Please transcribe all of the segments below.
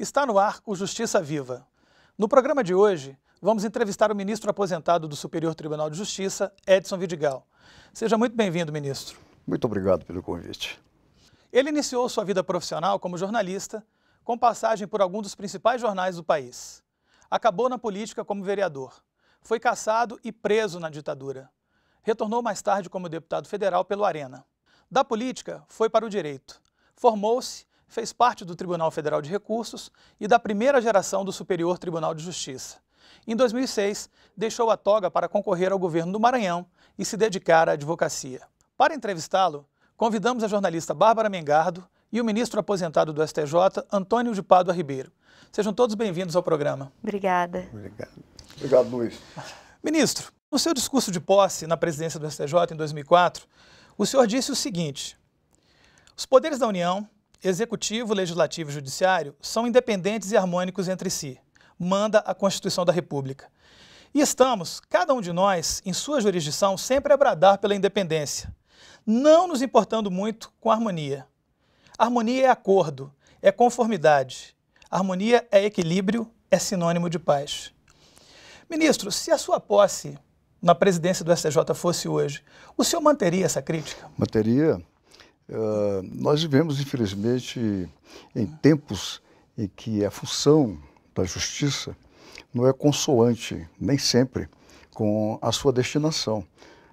Está no ar o Justiça Viva. No programa de hoje, vamos entrevistar o ministro aposentado do Superior Tribunal de Justiça, Edson Vidigal. Seja muito bem-vindo, ministro. Muito obrigado pelo convite. Ele iniciou sua vida profissional como jornalista, com passagem por alguns dos principais jornais do país. Acabou na política como vereador. Foi caçado e preso na ditadura. Retornou mais tarde como deputado federal pelo Arena. Da política, foi para o direito. Formou-se fez parte do Tribunal Federal de Recursos e da primeira geração do Superior Tribunal de Justiça. Em 2006, deixou a toga para concorrer ao governo do Maranhão e se dedicar à advocacia. Para entrevistá-lo, convidamos a jornalista Bárbara Mengardo e o ministro aposentado do STJ, Antônio de Pádua Ribeiro. Sejam todos bem-vindos ao programa. Obrigada. Obrigado. Obrigado, Luiz. Ministro, no seu discurso de posse na presidência do STJ em 2004, o senhor disse o seguinte: Os poderes da União Executivo, Legislativo e Judiciário são independentes e harmônicos entre si, manda a Constituição da República. E estamos, cada um de nós, em sua jurisdição, sempre a bradar pela independência, não nos importando muito com a harmonia. Harmonia é acordo, é conformidade. Harmonia é equilíbrio, é sinônimo de paz. Ministro, se a sua posse na presidência do STJ fosse hoje, o senhor manteria essa crítica? Manteria. Ah, nós vivemos, infelizmente, em tempos em que a função da justiça não é consoante, nem sempre, com a sua destinação.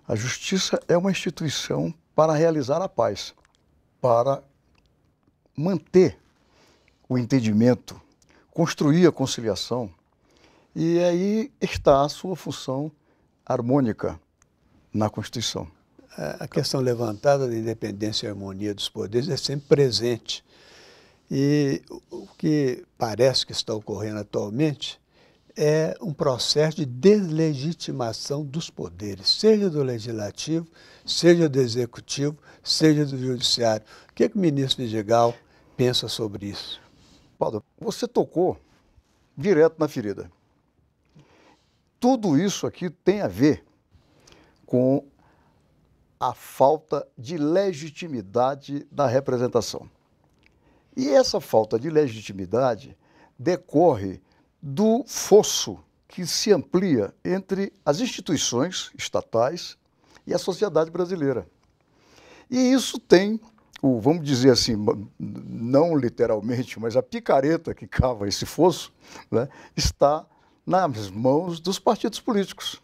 A justiça é uma instituição para realizar a paz, para manter o entendimento, construir a conciliação. E aí está a sua função harmônica na Constituição a questão levantada da independência e harmonia dos poderes é sempre presente. E o que parece que está ocorrendo atualmente é um processo de deslegitimação dos poderes, seja do legislativo, seja do executivo, seja do judiciário. O que, é que o ministro Vidigal pensa sobre isso? Paulo, você tocou direto na ferida. Tudo isso aqui tem a ver com a falta de legitimidade da representação. E essa falta de legitimidade decorre do fosso que se amplia entre as instituições estatais e a sociedade brasileira. E isso tem o, vamos dizer assim, não literalmente, mas a picareta que cava esse fosso, né, está nas mãos dos partidos políticos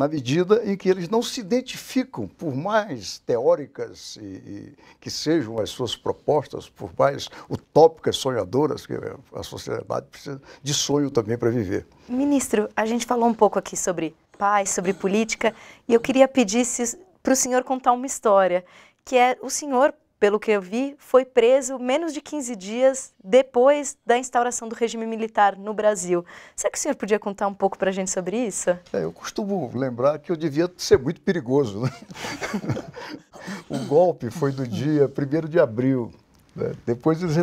na medida em que eles não se identificam, por mais teóricas e, e que sejam as suas propostas, por mais utópicas, sonhadoras, que a sociedade precisa de sonho também para viver. Ministro, a gente falou um pouco aqui sobre paz, sobre política, e eu queria pedir para o senhor contar uma história, que é o senhor pelo que eu vi, foi preso menos de 15 dias depois da instauração do regime militar no Brasil. Será que o senhor podia contar um pouco para a gente sobre isso? É, eu costumo lembrar que eu devia ser muito perigoso. Né? o golpe foi do dia 1 de abril. Né? Depois eles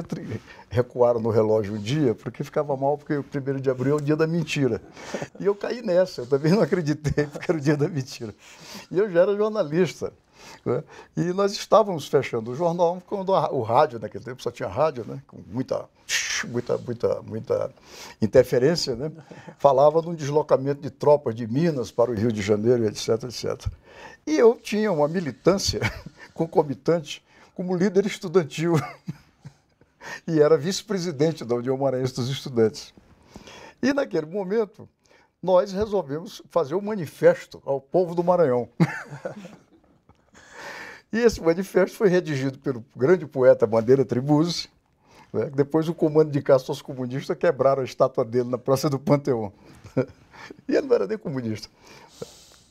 recuaram no relógio um dia, porque ficava mal, porque o 1 de abril é o dia da mentira. E eu caí nessa, eu também não acreditei, porque era o dia da mentira. E eu já era jornalista. Né? E nós estávamos fechando o jornal quando a, o rádio, naquele tempo só tinha rádio, né? com muita, muita, muita, muita interferência, né? falava de um deslocamento de tropas de Minas para o Rio de Janeiro, etc, etc. E eu tinha uma militância concomitante como líder estudantil e era vice-presidente da União Maranhense dos Estudantes. E naquele momento, nós resolvemos fazer um manifesto ao povo do Maranhão. E esse manifesto foi redigido pelo grande poeta Bandeira Tribuzzi. Né? Depois o comando de caças comunistas quebraram a estátua dele na Praça do Panteão. e ele não era nem comunista.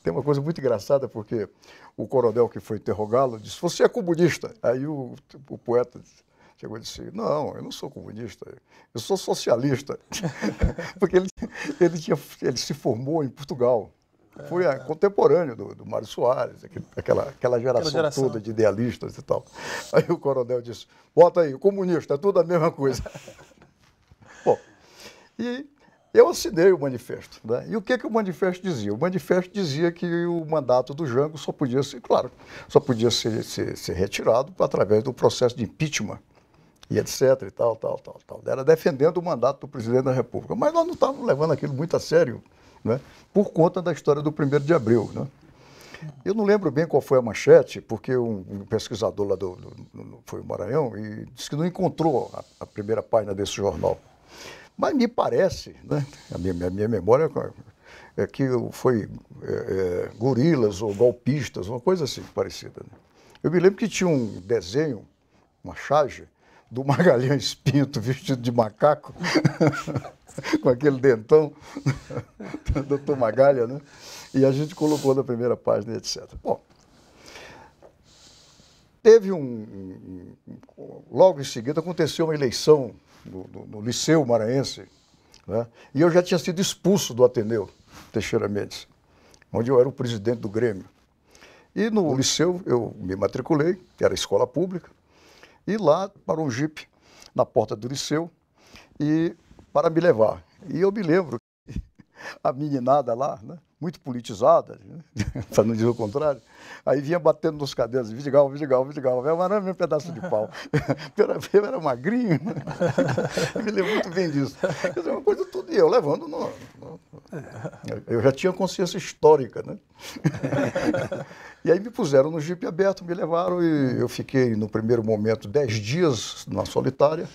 Tem uma coisa muito engraçada, porque o coronel que foi interrogá-lo disse, você é comunista? Aí o, o poeta chegou e disse: Não, eu não sou comunista, eu sou socialista. Porque ele, ele, tinha, ele se formou em Portugal. Fui é, contemporâneo do, do Mário Soares, aquele, aquela, aquela geração, aquela, geração toda de idealistas e tal. Aí o coronel disse, bota aí, comunista, é tudo a mesma coisa. Bom, e eu assinei o manifesto. Né? E o que, que o manifesto dizia? O manifesto dizia que o mandato do Jango só podia ser, claro, só podia ser, ser, ser retirado através do processo de impeachment e etc e tal, tal, tal, tal. Era defendendo o mandato do presidente da República. Mas nós não estávamos levando aquilo muito a sério né? por conta da história do 1 de abril. Né? Eu não lembro bem qual foi a manchete, porque um pesquisador lá do, do, do foi o Maranhão e disse que não encontrou a, a, primeira página desse jornal. Mas me parece, né? a, minha, a minha memória é, é que foi é, é, gorilas ou golpistas, uma coisa assim parecida. Né? Eu me lembro que tinha um desenho, uma charge, do Magalhães Pinto vestido de macaco. com aquele dentão, doutor Magalha, né? E a gente colocou na primeira página, etc. Bom, teve um, Logo em seguida aconteceu uma eleição no, no, no Liceu Maranhense, né? e eu já tinha sido expulso do Ateneu Teixeira Mendes, onde eu era o presidente do Grêmio. E no Liceu eu me matriculei, era escola pública, e lá parou um jipe na porta do Liceu, e para me levar. E eu me lembro que a meninada lá, né, muito politizada, né, para não dizer o contrário, aí vinha batendo nos cadeiros, Vidigal, Vidigal, Vidigal, é era um pedaço de pau. eu era magrinho, né? me lembro muito bem disso. Quer dizer, uma coisa tudo, e eu levando no... Eu já tinha consciência histórica, né? e aí me puseram no jipe aberto, me levaram e eu fiquei, no primeiro momento, dez dias na solitária,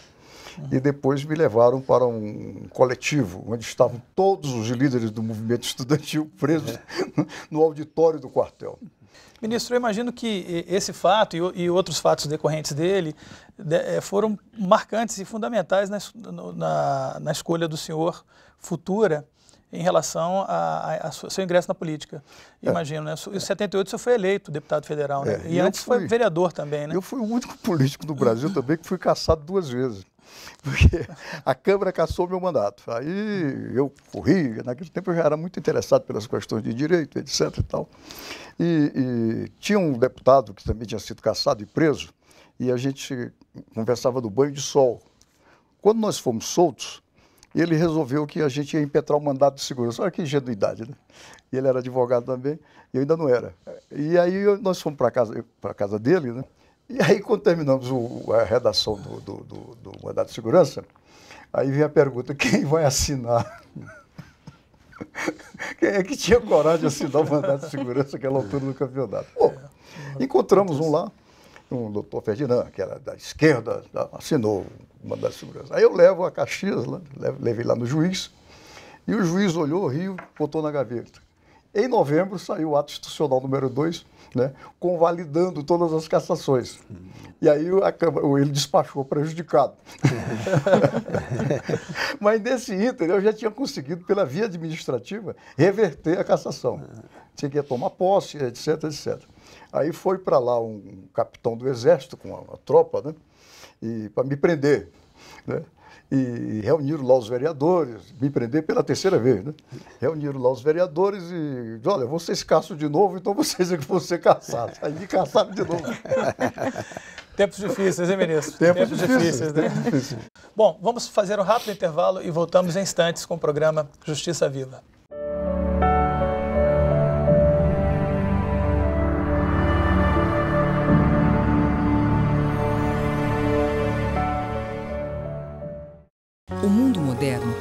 e depois me levaram para um coletivo, onde estavam todos os líderes do movimento estudantil presos é. no auditório do quartel. Ministro, eu imagino que esse fato e, outros fatos decorrentes dele eh, foram marcantes e fundamentais na, na, na escolha do senhor futura em relação ao seu ingresso na política. É. Imagino, é. né? Em 78 é. você foi eleito deputado federal, né? É, e antes fui, foi vereador também, né? Eu fui o único político do Brasil também que fui caçado duas vezes porque a Câmara cassou meu mandato. Aí eu corri, naquele tempo eu já era muito interessado pelas questões de direito, etc e tal. E, e tinha um deputado que também tinha sido cassado e preso, e a gente conversava do banho de sol. Quando nós fomos soltos, ele resolveu que a gente ia impetrar o mandato de segurança. Olha que ingenuidade, né? Ele era advogado também, eu ainda não era. E aí nós fomos para casa, a casa dele, né? E aí, quando terminamos o, a redação do, do, do, do mandato de segurança, aí vem a pergunta, quem vai assinar? Quem é que tinha coragem de assinar o mandato de segurança naquela altura do campeonato? Bom, encontramos um lá, um doutor Ferdinand, que era da esquerda, assinou o mandato de segurança. Aí eu levo a Caxias, levei lá no juiz, e o juiz olhou, riu, botou na gaveta. Em novembro saiu o ato institucional número 2, né, convalidando todas as cassações. E aí a Câmara, ele despachou prejudicado. Mas nesse ínter eu já tinha conseguido, pela via administrativa, reverter a cassação. Tinha que tomar posse, etc, etc. Aí foi para lá um capitão do exército com a, a tropa, né, e para me prender, né? e reuniram lá os vereadores, me prender pela terceira vez, né? Reuniram lá os vereadores e, olha, vocês caçam de novo, então vocês é que vão ser caçados. Aí me caçaram de novo. Tempos difíceis, hein, ministro? Tempos, Tempos difíceis, difíceis, né? Tempos difíceis. Bom, vamos fazer um rápido intervalo e voltamos em instantes com o programa Justiça Viva.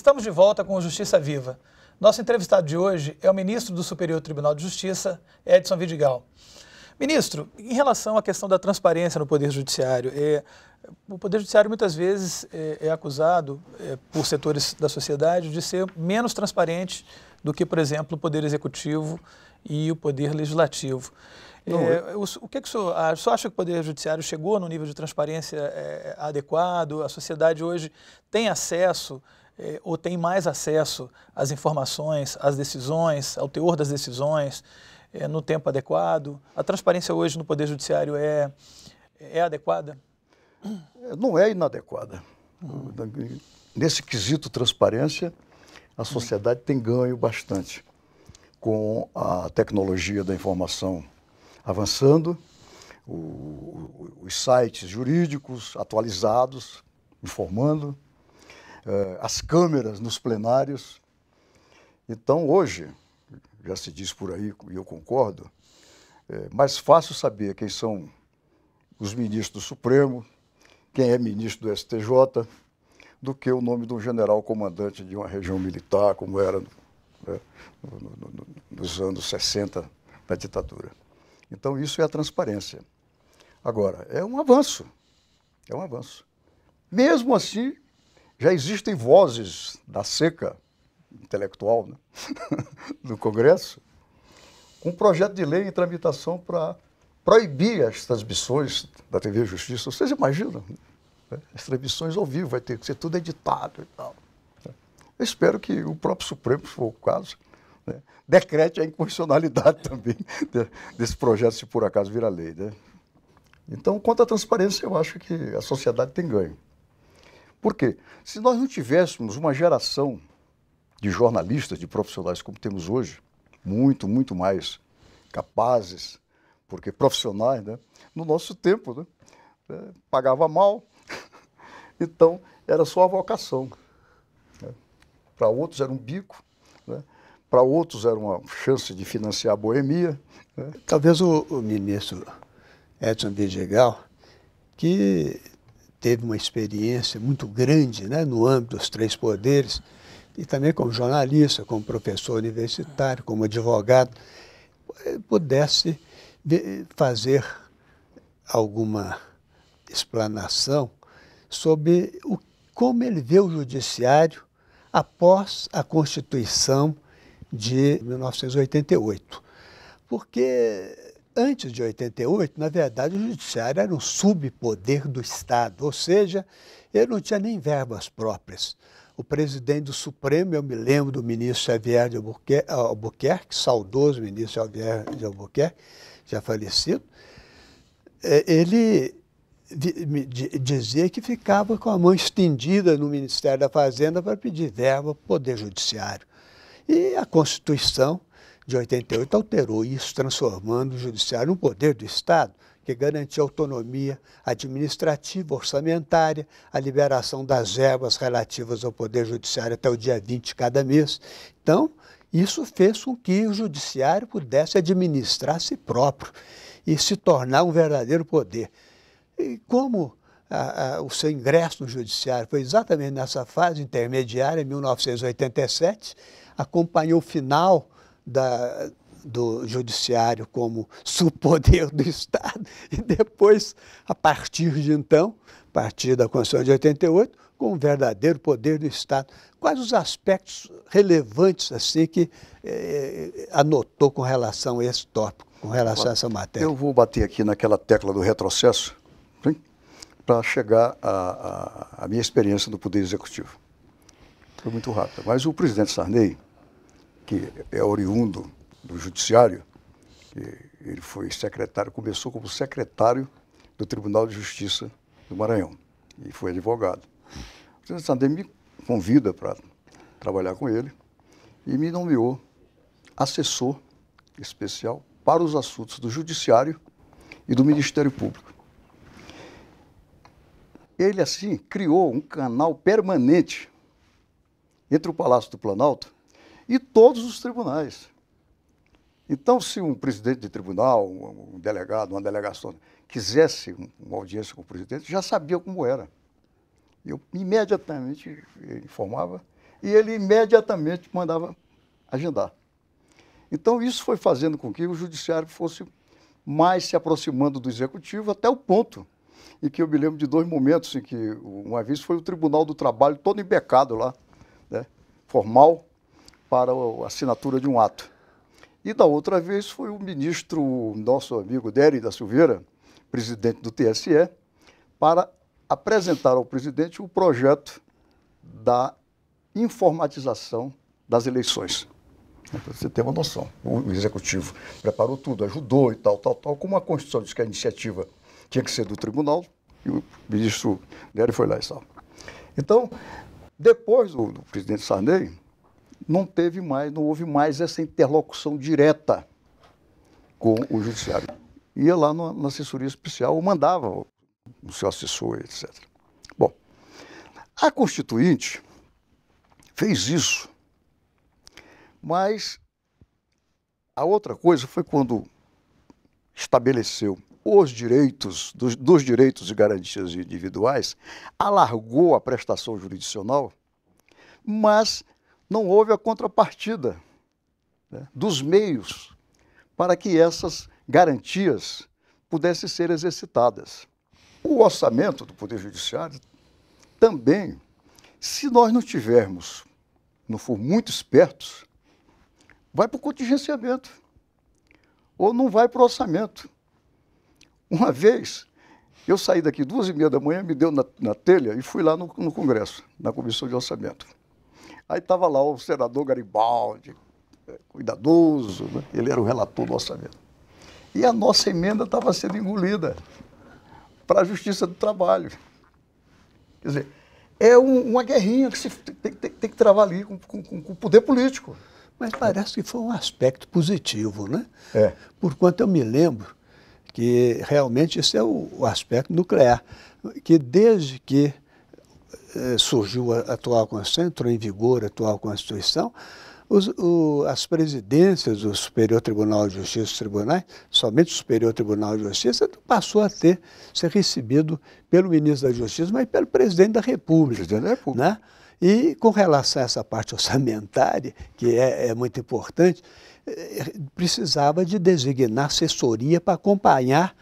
Estamos de volta com Justiça Viva. Nosso entrevistado de hoje é o ministro do Superior Tribunal de Justiça, Edson Vidigal. Ministro, em relação à questão da transparência no Poder Judiciário, é, o Poder Judiciário muitas vezes é, é acusado é, por setores da sociedade de ser menos transparente do que, por exemplo, o Poder Executivo e o Poder Legislativo. É, é, o, o, que, é que o senhor acha? O senhor acha que o Poder Judiciário chegou no nível de transparência é, é adequado? A sociedade hoje tem acesso é, ou tem mais acesso às informações, às decisões, ao teor das decisões, é, no tempo adequado? A transparência hoje no Poder Judiciário é, é adequada? É, não é inadequada. Hum. Nesse quesito transparência, a sociedade hum. tem ganho bastante com a tecnologia da informação avançando, o, os sites jurídicos atualizados, informando, eh, as câmeras nos plenários. Então, hoje, já se diz por aí, e eu concordo, é mais fácil saber quem são os ministros do Supremo, quem é ministro do STJ, do que o nome de um general comandante de uma região militar, como era né, nos anos 60, na ditadura. Então, isso é a transparência. Agora, é um avanço. É um avanço. Mesmo assim, já existem vozes da seca intelectual né? no Congresso com um projeto de lei em tramitação para proibir as transmissões da TV Justiça. Vocês imaginam? Né? As transmissões ao vivo, vai ter que ser tudo editado e tal. Né? Eu espero que o próprio Supremo, se for o caso, né? decrete a inconstitucionalidade também desse projeto, se por acaso virar lei. Né? Então, quanto à transparência, eu acho que a sociedade tem ganho. Por quê? Se nós não tivéssemos uma geração de jornalistas, de profissionais como temos hoje, muito, muito mais capazes, porque profissionais, né? no nosso tempo, né? É, pagava mal, então era só a vocação. Né? Para outros era um bico, né? para outros era uma chance de financiar a boemia. Né? Talvez o, o ministro Edson Vidigal, que teve uma experiência muito grande né, no âmbito dos três poderes, e também como jornalista, como professor universitário, como advogado, eh, pudesse fazer alguma explanação sobre o, como ele vê o judiciário após a Constituição de 1988. Porque Antes de 88, na verdade, o judiciário era um subpoder do Estado, ou seja, ele não tinha nem verbas próprias. O presidente do Supremo, eu me lembro do ministro Xavier de Albuquerque, saudoso ministro Xavier de Albuquerque, já falecido, é, ele dizia que ficava com a mão estendida no Ministério da Fazenda para pedir verba para o Poder Judiciário. E a Constituição de 88 alterou isso, transformando o judiciário num poder do Estado que garantia autonomia administrativa, orçamentária, a liberação das verbas relativas ao poder judiciário até o dia 20 de cada mês. Então, isso fez com que o judiciário pudesse administrar a si próprio e se tornar um verdadeiro poder. E como a, a, o seu ingresso no judiciário foi exatamente nessa fase intermediária, em 1987, acompanhou o final da, do judiciário como subpoder do Estado e depois, a partir de então, a partir da Constituição de 88, com o verdadeiro poder do Estado. Quais os aspectos relevantes assim que eh, eh anotou com relação a esse tópico, com relação a essa matéria? Eu vou bater aqui naquela tecla do retrocesso para chegar à minha experiência do Poder Executivo. Foi muito rápido, Mas o presidente Sarney que é oriundo do Judiciário, ele foi secretário, começou como secretário do Tribunal de Justiça do Maranhão e foi advogado. O presidente Sandem me convida para trabalhar com ele e me nomeou assessor especial para os assuntos do Judiciário e do Ministério Público. Ele, assim, criou um canal permanente entre o Palácio do Planalto e todos os tribunais. Então, se um presidente de tribunal, um delegado, uma delegação, quisesse uma audiência com o presidente, já sabia como era. Eu imediatamente informava e ele imediatamente mandava agendar. Então, isso foi fazendo com que o judiciário fosse mais se aproximando do executivo até o ponto em que eu me lembro de dois momentos em que uma vez foi o Tribunal do Trabalho todo embecado lá, né, formal, para a assinatura de um ato. E da outra vez foi o ministro, nosso amigo Dery da Silveira, presidente do TSE, para apresentar ao presidente o projeto da informatização das eleições. Para você ter uma noção, o executivo preparou tudo, ajudou e tal, tal, tal. Como a Constituição diz que a iniciativa tinha que ser do tribunal, e o ministro Nery foi lá e tal. Então, depois do, do presidente Sarney, não teve mais, não houve mais essa interlocução direta com o judiciário. Ia lá no, na assessoria especial, ou mandava o, seu assessor, etc. Bom, a Constituinte fez isso, mas a outra coisa foi quando estabeleceu os direitos, dos, dos direitos e garantias individuais, alargou a prestação jurisdicional, mas não houve a contrapartida né, dos meios para que essas garantias pudessem ser exercitadas. O orçamento do Poder Judiciário também, se nós não tivermos, não for muito espertos, vai para o contingenciamento ou não vai para o orçamento. Uma vez, eu saí daqui duas e meia da manhã, me deu na, na telha e fui lá no, no Congresso, na Comissão de Orçamento. Aí estava lá o senador Garibaldi, é, cuidadoso, né? ele era o relator do orçamento. E a nossa emenda estava sendo engolida para a Justiça do Trabalho. Quer dizer, é um, uma guerrinha que se tem, tem, tem que travar ali com, com, com o poder político. Mas parece que foi um aspecto positivo, né? É. Por quanto eu me lembro que realmente esse é o, o aspecto nuclear, que desde que eh, surgiu a atual Constituição, entrou em vigor a atual Constituição, os, o, as presidências do Superior Tribunal de Justiça, tribunais, somente o Superior Tribunal de Justiça, passou a ter, ser recebido pelo ministro da Justiça, mas pelo presidente da República. Presidente da República. Né? E com relação a essa parte orçamentária, que é, é muito importante, eh, precisava de designar assessoria para acompanhar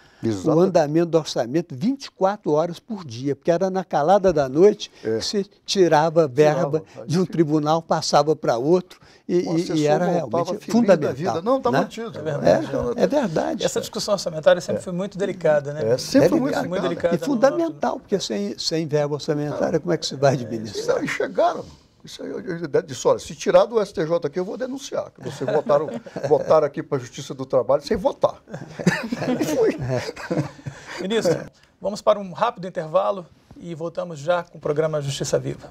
o andamento do orçamento 24 horas por dia, porque era na calada da noite é. que se tirava verba tirava, de um tribunal, passava para outro e, e era realmente fundamental. Vida. Não, está né? mantido. É verdade. É, é verdade. Essa discussão orçamentária sempre é. foi muito delicada, né? É, sempre foi muito, muito delicada. E fundamental, porque sem, sem verba orçamentária, como é que se vai é, administrar? E chegaram. Isso aí, eu disse, olha, se tirar do STJ aqui, eu vou denunciar. Que vocês votaram, votaram aqui para a Justiça do Trabalho sem votar. e foi. Ministro, vamos para um rápido intervalo e voltamos já com o programa Justiça Viva.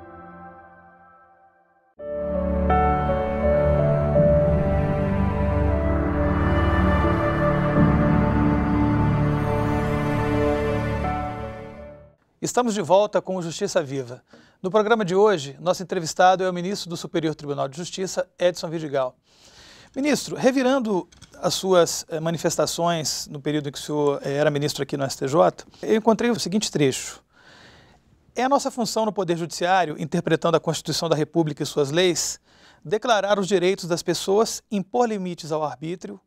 Estamos de volta com Justiça Viva. No programa de hoje, nosso entrevistado é o ministro do Superior Tribunal de Justiça, Edson Vidigal. Ministro, revirando as suas eh, manifestações no período em que o senhor eh, era ministro aqui no STJ, eu encontrei o seguinte trecho. É a nossa função no Poder Judiciário, interpretando a Constituição da República e suas leis, declarar os direitos das pessoas, impor limites ao arbítrio,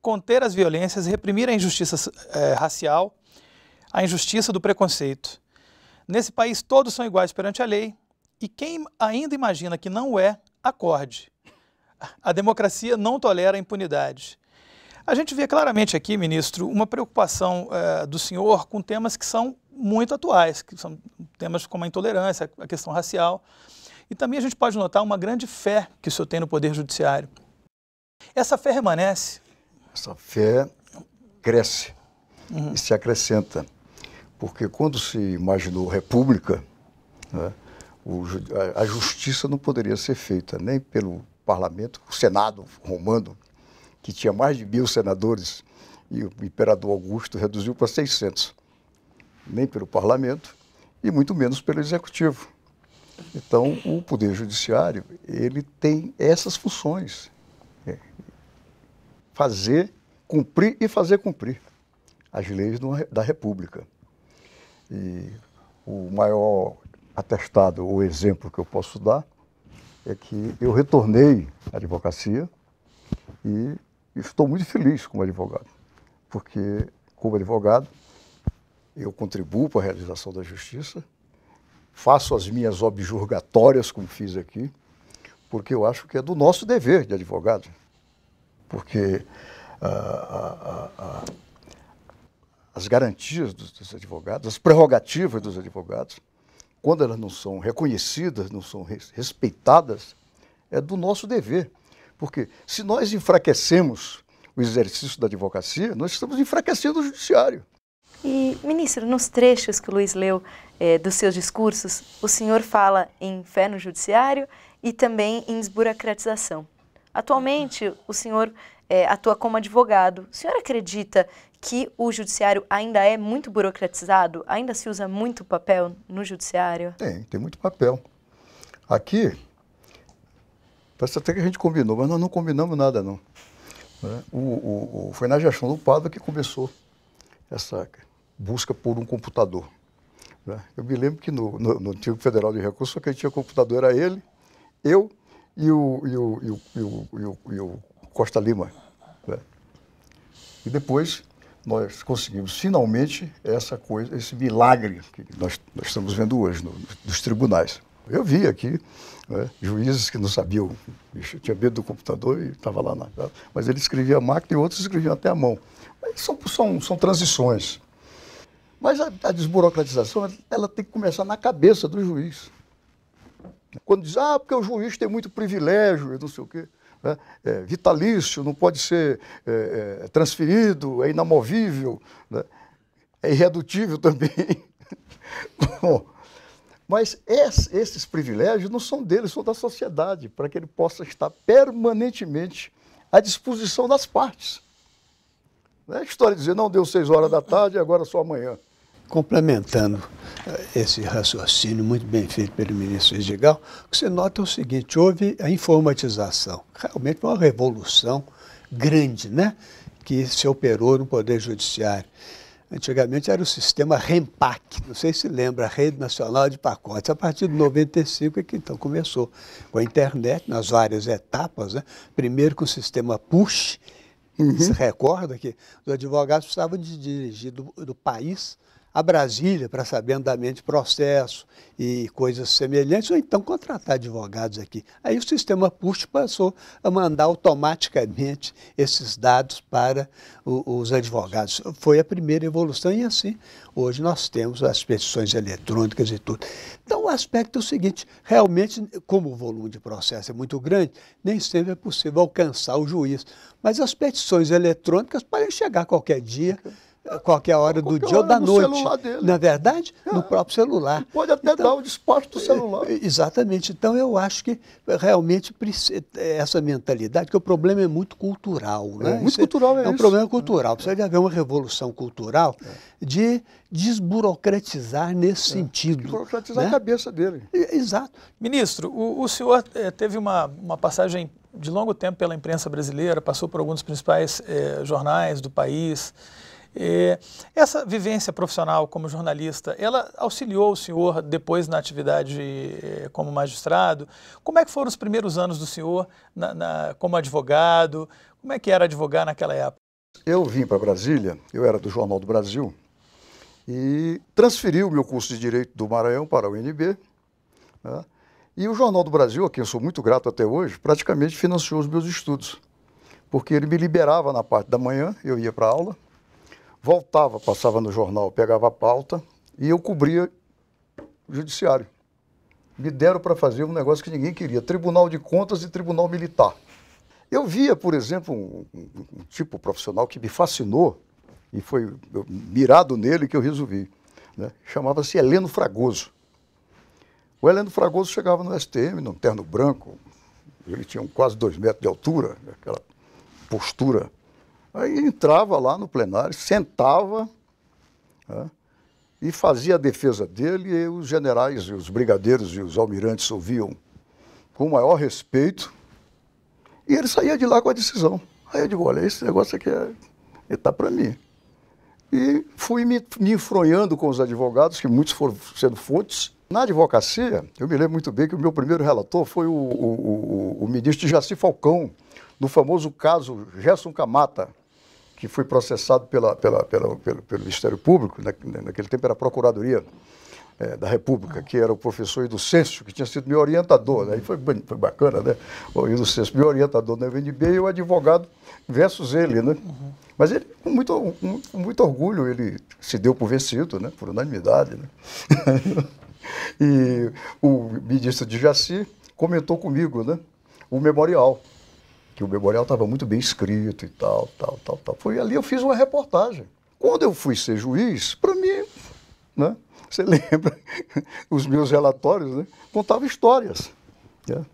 conter as violências, reprimir a injustiça eh, racial, a injustiça do preconceito. Nesse país, todos são iguais perante a lei, e quem ainda imagina que não é, acorde. A democracia não tolera impunidade. A gente vê claramente aqui, ministro, uma preocupação eh, do senhor com temas que são muito atuais, que são temas como a intolerância, a questão racial. E também a gente pode notar uma grande fé que o senhor tem no Poder Judiciário. Essa fé permanece? Essa fé cresce uhum. e se acrescenta porque quando se imaginou república, né, o, a, a justiça não poderia ser feita nem pelo parlamento, o Senado romano, que tinha mais de mil senadores, e o imperador Augusto reduziu para 600, nem pelo parlamento e muito menos pelo executivo. Então, o poder judiciário ele tem essas funções: é fazer cumprir e fazer cumprir as leis da República. E o maior atestado ou exemplo que eu posso dar é que eu retornei à advocacia e estou muito feliz como advogado, porque como advogado eu contribuo para a realização da justiça, faço as minhas objurgatórias, como fiz aqui, porque eu acho que é do nosso dever de advogado, porque a, as garantias dos, dos advogados, as prerrogativas dos advogados, quando elas não são reconhecidas, não são respeitadas, é do nosso dever. Porque se nós enfraquecemos o exercício da advocacia, nós estamos enfraquecendo o judiciário. E, ministro, nos trechos que o Luiz leu eh, dos seus discursos, o senhor fala em fé no judiciário e também em desburocratização. Atualmente, o senhor eh, atua como advogado. O senhor acredita que o judiciário ainda é muito burocratizado? Ainda se usa muito papel no judiciário? Tem, tem muito papel. Aqui, parece até que a gente combinou, mas nós não combinamos nada, não. Né? O, o, o foi na gestão do Padre que começou essa busca por um computador. Né? Eu me lembro que no, no, no antigo Federal de Recursos, só quem tinha computador era ele, eu e o, e o, e o, e o, e o Costa Lima. Né? E depois nós conseguimos finalmente essa coisa, esse milagre que nós, nós estamos vendo hoje no, nos tribunais. Eu vi aqui né, juízes que não sabiam, tinha medo do computador e estava lá. Na, mas ele escrevia a máquina e outros escreviam até a mão. Mas são, são, são transições. Mas a, a desburocratização ela tem que começar na cabeça do juiz. Quando diz, ah, porque o juiz tem muito privilégio, não sei o quê né? é, vitalício, não pode ser é, é transferido, é inamovível, né? é irredutível também. Bom, mas esses privilégios não são dele, são da sociedade, para que ele possa estar permanentemente à disposição das partes. Não é história de dizer, não, deu seis horas da tarde, agora é só amanhã complementando eh, esse raciocínio muito bem feito pelo ministro Edigal, você nota o seguinte, houve a informatização, realmente uma revolução grande, né, que se operou no Poder Judiciário. Antigamente era o sistema REMPAC, não sei se lembra, a Rede Nacional de Pacotes. A partir de 95 é que então começou com a internet, nas várias etapas. Né? Primeiro com o sistema PUSH, uhum. se recorda que os advogados precisavam de dirigir do, do país a Brasília para saber andamento de processo e coisas semelhantes, ou então contratar advogados aqui. Aí o sistema PUST passou a mandar automaticamente esses dados para o, os advogados. Foi a primeira evolução e assim hoje nós temos as petições eletrônicas e tudo. Então o aspecto é o seguinte, realmente, como o volume de processo é muito grande, nem sempre é possível alcançar o juiz. Mas as petições eletrônicas podem chegar qualquer dia. Okay qualquer hora qualquer do dia hora ou da noite. Na é verdade, é. no próprio celular. pode até então, dar o despacho do é, celular. É, exatamente. Então, eu acho que realmente essa mentalidade, que o problema é muito cultural. Né? É, muito isso cultural é, é um problema cultural. Precisa haver uma revolução cultural de desburocratizar nesse sentido. Desburocratizar né? a cabeça dele. Exato. Ministro, o, o senhor teve uma, uma passagem de longo tempo pela imprensa brasileira, passou por alguns dos principais jornais do país. É, essa vivência profissional como jornalista, ela auxiliou o senhor depois na atividade é, como magistrado? Como é que foram os primeiros anos do senhor na, na, como advogado? Como é que era advogar naquela época? Eu vim para Brasília, eu era do Jornal do Brasil, e transferi o meu curso de Direito do Maranhão para o UNB. Né? E o Jornal do Brasil, a quem eu sou muito grato até hoje, praticamente financiou os meus estudos, porque ele me liberava na parte da manhã, eu ia para aula, voltava, passava no jornal, pegava a pauta e eu cobria o judiciário. Me deram para fazer um negócio que ninguém queria, Tribunal de Contas e Tribunal Militar. Eu via, por exemplo, um, um tipo profissional que me fascinou e foi mirado nele que eu resolvi. Né? Chamava-se Heleno Fragoso. O Heleno Fragoso chegava no STM, num terno branco, ele tinha quase dois metros de altura, aquela postura Aí entrava lá no plenário, sentava né, e fazia a defesa dele, e os generais, e os brigadeiros e os almirantes ouviam com o maior respeito, e ele saía de lá com a decisão. Aí eu digo, olha, esse negócio aqui é, está para mim. E fui me, me enfronhando com os advogados, que muitos foram sendo fontes. Na advocacia, eu me lembro muito bem que o meu primeiro relator foi o, o, o, o ministro Jaci Falcão, no famoso caso Gerson Camata que foi processado pela, pela, pela pelo, pelo, Ministério Público, na, naquele tempo era a Procuradoria é, da República, que era o professor Iducêncio, que tinha sido meu orientador, né? e foi, foi bacana, né? O Iducêncio, meu orientador na UNB e o advogado versus ele, né? Mas ele, com muito, com muito orgulho, ele se deu por vencido, né? Por unanimidade, né? e o ministro de Jaci comentou comigo, né? O memorial que o memorial estava muito bem escrito e tal, tal, tal, tal. Foi ali eu fiz uma reportagem. Quando eu fui ser juiz, para mim, né? Você lembra, os meus relatórios, né? Contava histórias. Né?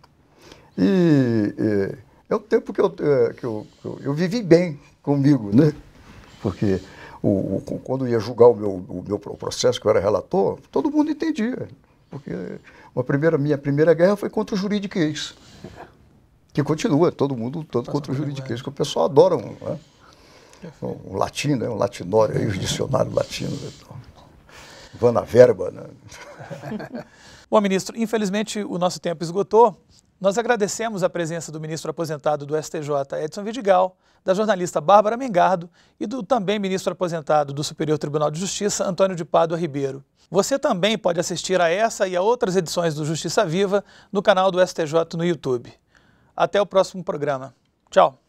E é, é o tempo que eu, é, que, eu, que eu, eu, vivi bem comigo, né? Porque o, o quando ia julgar o meu, o meu processo, que eu era relator, todo mundo entendia. Porque a primeira, minha primeira guerra foi contra o juridiquês que continua, todo mundo todo contra o juridiquês, que o pessoal adora um, né? um latino, né? um latinório, aí, os dicionários latinos. Então. Vana Verba. Né? Bom, ministro, infelizmente o nosso tempo esgotou. Nós agradecemos a presença do ministro aposentado do STJ, Edson Vidigal, da jornalista Bárbara Mengardo e do também ministro aposentado do Superior Tribunal de Justiça, Antônio de Pádua Ribeiro. Você também pode assistir a essa e a outras edições do Justiça Viva no canal do STJ no YouTube. Até o próximo programa. Tchau.